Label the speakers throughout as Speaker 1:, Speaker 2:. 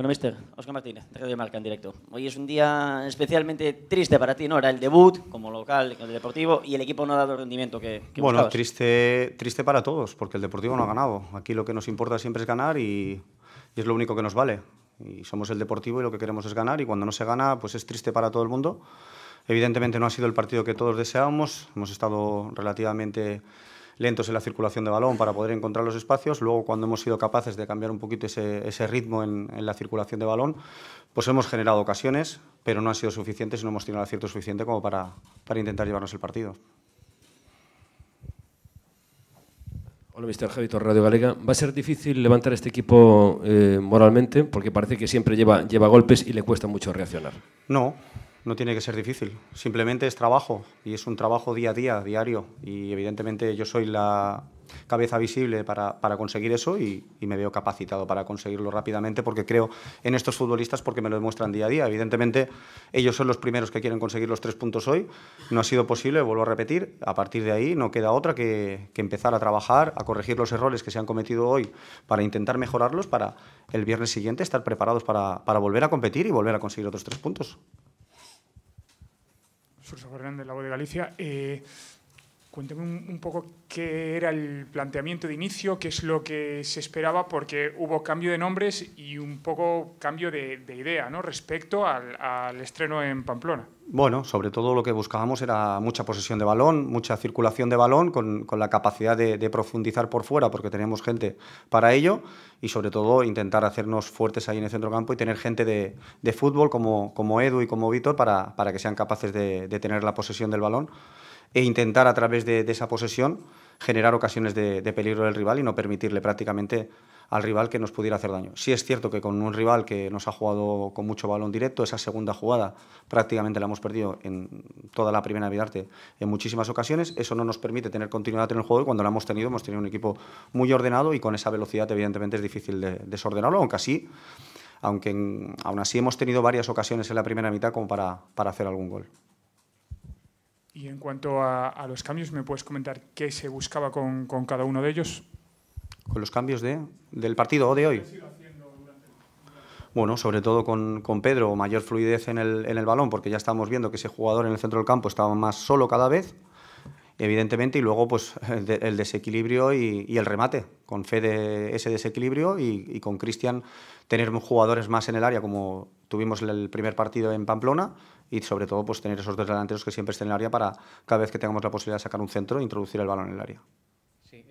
Speaker 1: Bueno, mister, Oscar Martínez, Radio Marca en directo. Hoy es un día especialmente triste para ti, ¿no? Era el debut como local el Deportivo y el equipo no ha dado el rendimiento que, que Bueno, triste, triste para todos, porque el Deportivo no ha ganado. Aquí lo que nos importa siempre es ganar y, y es lo único que nos vale. Y somos el Deportivo y lo que queremos es ganar y cuando no se gana, pues es triste para todo el mundo. Evidentemente no ha sido el partido que todos deseábamos, hemos estado relativamente lentos en la circulación de balón para poder encontrar los espacios. Luego, cuando hemos sido capaces de cambiar un poquito ese, ese ritmo en, en, la circulación de balón, pues hemos generado ocasiones, pero no han sido suficientes y no hemos tenido el acierto suficiente como para, para intentar llevarnos el partido. Hola, Mr. Javitor, Radio Galega. Va a ser difícil levantar este equipo eh, moralmente porque parece que siempre lleva, lleva golpes y le cuesta mucho reaccionar. No, no tiene que ser difícil, simplemente es trabajo y es un trabajo día a día, diario. Y evidentemente yo soy la cabeza visible para, conseguir eso y, me veo capacitado para conseguirlo rápidamente porque creo en estos futbolistas porque me lo demuestran día a día. Evidentemente ellos son los primeros que quieren conseguir los tres puntos hoy, no ha sido posible, vuelvo a repetir, a partir de ahí no queda otra que, empezar a trabajar, a corregir los errores que se han cometido hoy para intentar mejorarlos para el viernes siguiente estar preparados para volver a competir y volver a conseguir otros tres puntos profesor Fernández, La Voz de Galicia. Eh, Cuénteme un, poco qué era el planteamiento de inicio, qué es lo que se esperaba, porque hubo cambio de nombres y un poco cambio de, idea ¿no? respecto al, estreno en Pamplona. Bueno, sobre todo lo que buscábamos era mucha posesión de balón, mucha circulación de balón, con, la capacidad de, profundizar por fuera, porque tenemos gente para ello, y sobre todo intentar hacernos fuertes ahí en el centrocampo y tener gente de, fútbol como, Edu y como Víctor para que sean capaces de tener la posesión del balón e intentar a través de, esa posesión generar ocasiones de, peligro del rival y no permitirle prácticamente al rival que nos pudiera hacer daño. Sí es cierto que con un rival que nos ha jugado con mucho balón directo, esa segunda jugada prácticamente la hemos perdido en toda la primera mitad en muchísimas ocasiones, eso no nos permite tener continuidad en el juego y cuando la hemos tenido hemos tenido un equipo muy ordenado y con esa velocidad evidentemente es difícil desordenarlo, aunque así aunque aún así hemos tenido varias ocasiones en la primera mitad como para hacer algún gol. Y en cuanto a, los cambios, ¿me puedes comentar qué se buscaba con, cada uno de ellos? ¿Con los cambios del partido o de hoy? Bueno, sobre todo con, con Pedro, mayor fluidez en el, en el balón, porque ya estamos viendo que ese jugador en el centro del campo estaba más solo cada vez evidentemente, y luego pues el, desequilibrio y, el remate, con fe de ese desequilibrio y, con Cristian tener jugadores más en el área como tuvimos el primer partido en Pamplona y sobre todo pues tener esos dos delanteros que siempre estén en el área para cada vez que tengamos la posibilidad de sacar un centro introducir el balón en el área.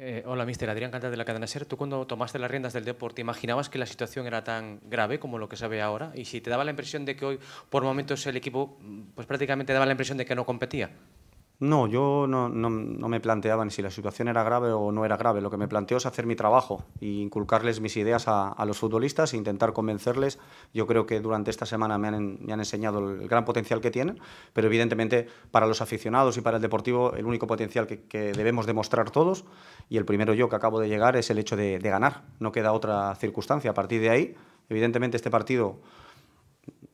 Speaker 1: Eh, hola, mister Adrián Cantar de la cadena SER. Tú cuando tomaste las riendas del deporte, ¿imaginabas que la situación era tan grave como lo que se ve ahora? Y si te daba la impresión de que hoy, por momentos, el equipo pues prácticamente daba la impresión de que no competía. No, yo no, me planteaba ni si la situación era grave o no era grave. Lo que me planteo es hacer mi trabajo e inculcarles mis ideas a, los futbolistas e intentar convencerles. Yo creo que durante esta semana me han, enseñado el, gran potencial que tienen, pero evidentemente para los aficionados y para el deportivo el único potencial que, debemos demostrar todos, y el primero yo que acabo de llegar, es el hecho de, ganar. No queda otra circunstancia. A partir de ahí, evidentemente este partido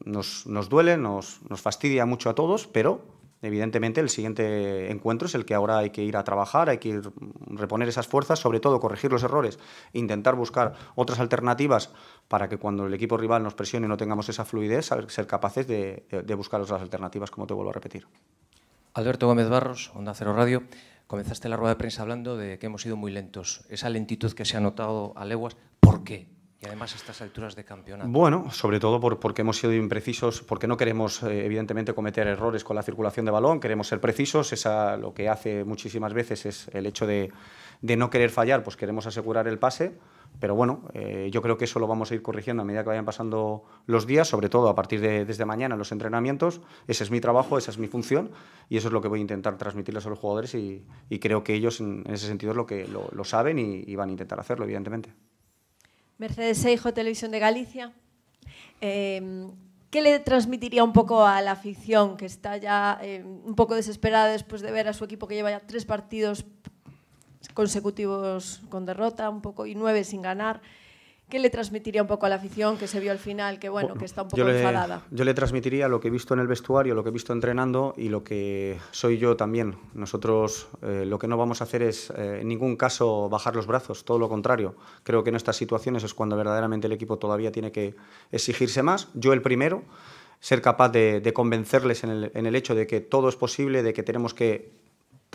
Speaker 1: nos, duele, nos fastidia mucho a todos, pero Evidentemente, el siguiente encuentro es el que ahora hay que ir a trabajar, hay que mm, reponer esas fuerzas, sobre todo corregir los errores, intentar buscar otras alternativas para que cuando el equipo rival nos presione no tengamos esa fluidez, ser capaces de, buscar otras alternativas, como te vuelvo a repetir. Alberto Gómez Barros, Onda Cero Radio. Comenzaste la rueda de prensa hablando de que hemos sido muy lentos. Esa lentitud que se ha notado a leguas, ¿por qué? además a estas alturas de campeonato. Bueno, sobre todo porque hemos sido imprecisos, porque no queremos eh, evidentemente cometer errores con la circulación de balón, queremos ser precisos, esa, lo que hace muchísimas veces es el hecho de, no querer fallar, pues queremos asegurar el pase, pero bueno, eh, yo creo que eso lo vamos a ir corrigiendo a medida que vayan pasando los días, sobre todo a partir de desde mañana los entrenamientos. Ese es mi trabajo, esa es mi función y eso es lo que voy a intentar transmitirles a los jugadores y, creo que ellos en, ese sentido es lo que lo, saben y van a intentar hacerlo, evidentemente. Mercedes Seijo, Televisión de Galicia. Em, ¿Qué le transmitiría un poco a la afición que está ya em, un poco desesperada después de ver a su equipo que lleva ya tres partidos consecutivos con derrota un poco y nueve sin ganar? ¿Qué le transmitiría un poco a la afición que se vio al final, que bueno, que está un poco enfadada? Yo le transmitiría lo que he visto en el vestuario, lo que he visto entrenando y lo que soy yo también. Nosotros eh, lo que no vamos a hacer es eh, en ningún caso bajar los brazos, todo lo contrario. Creo que en estas situaciones es cuando verdaderamente el equipo todavía tiene que exigirse más, yo el primero, ser capaz de, convencerles en el hecho de que todo es posible, de que tenemos que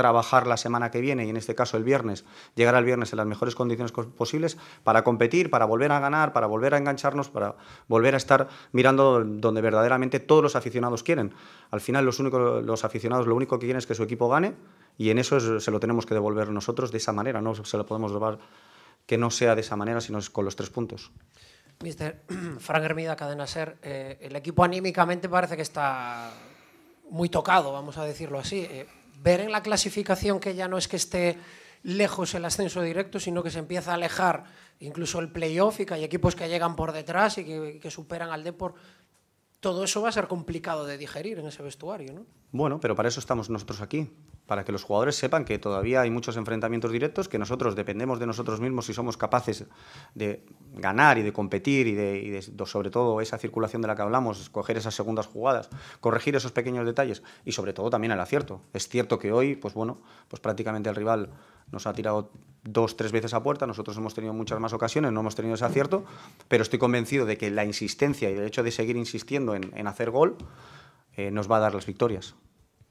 Speaker 1: trabajar la semana que viene y en este caso el viernes, llegar al viernes en las mejores condiciones posibles para competir, para volver a ganar, para volver a engancharnos, para volver a estar mirando donde verdaderamente todos los aficionados quieren. Al final los, únicos, los aficionados lo único que quieren es que su equipo gane y en eso se lo tenemos que devolver nosotros de esa manera, no se lo podemos robar que no sea de esa manera, sino con los tres puntos. Mister Frank Hermida, Cadena Ser, eh, el equipo anímicamente parece que está muy tocado, vamos a decirlo así. Eh, ver en la clasificación que ya no es que esté lejos el ascenso directo, sino que se empieza a alejar incluso el playoff y que hay equipos que llegan por detrás y que, superan al Depor. Todo eso va a ser complicado de digerir en ese vestuario, ¿no? Bueno, pero para eso estamos nosotros aquí, para que los jugadores sepan que todavía hay muchos enfrentamientos directos, que nosotros dependemos de nosotros mismos si somos capaces de ganar y de competir y de, sobre todo esa circulación de la que hablamos, escoger esas segundas jugadas, corregir esos pequeños detalles y sobre todo también el acierto. Es cierto que hoy, pues bueno, pues prácticamente el rival nos ha tirado dos, tres veces a puerta, nosotros hemos tenido muchas más ocasiones, no hemos tenido ese acierto, pero estoy convencido de que la insistencia y el hecho de seguir insistiendo en, hacer gol eh, nos va a dar las victorias.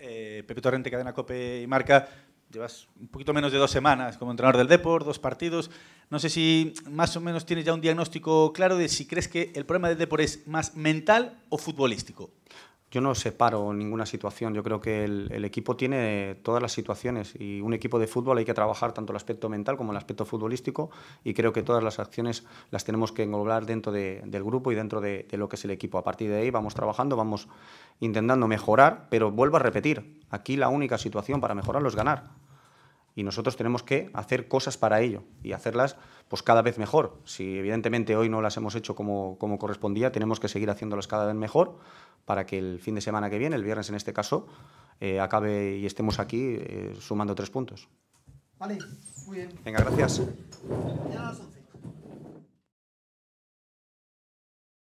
Speaker 1: Eh, Pepe Torrente, Cadena Cope y Marca, llevas un poquito menos de dos semanas como entrenador del Deport, dos partidos. No sé si más o menos tienes ya un diagnóstico claro de si crees que el problema del Deport es más mental o futbolístico yo no separo ninguna situación. Yo creo que el, equipo tiene todas las situaciones y un equipo de fútbol hay que trabajar tanto el aspecto mental como el aspecto futbolístico y creo que todas las acciones las tenemos que englobar dentro del grupo y dentro de, lo que es el equipo. A partir de ahí vamos trabajando, vamos intentando mejorar, pero vuelvo a repetir, aquí la única situación para mejorarlo es ganar. Y nosotros tenemos que hacer cosas para ello y hacerlas pues cada vez mejor. Si evidentemente hoy no las hemos hecho como, como correspondía, tenemos que seguir haciéndolas cada vez mejor para que el fin de semana que viene, el viernes en este caso, eh, acabe y estemos aquí eh, sumando tres puntos. Vale, muy bien. Venga, gracias.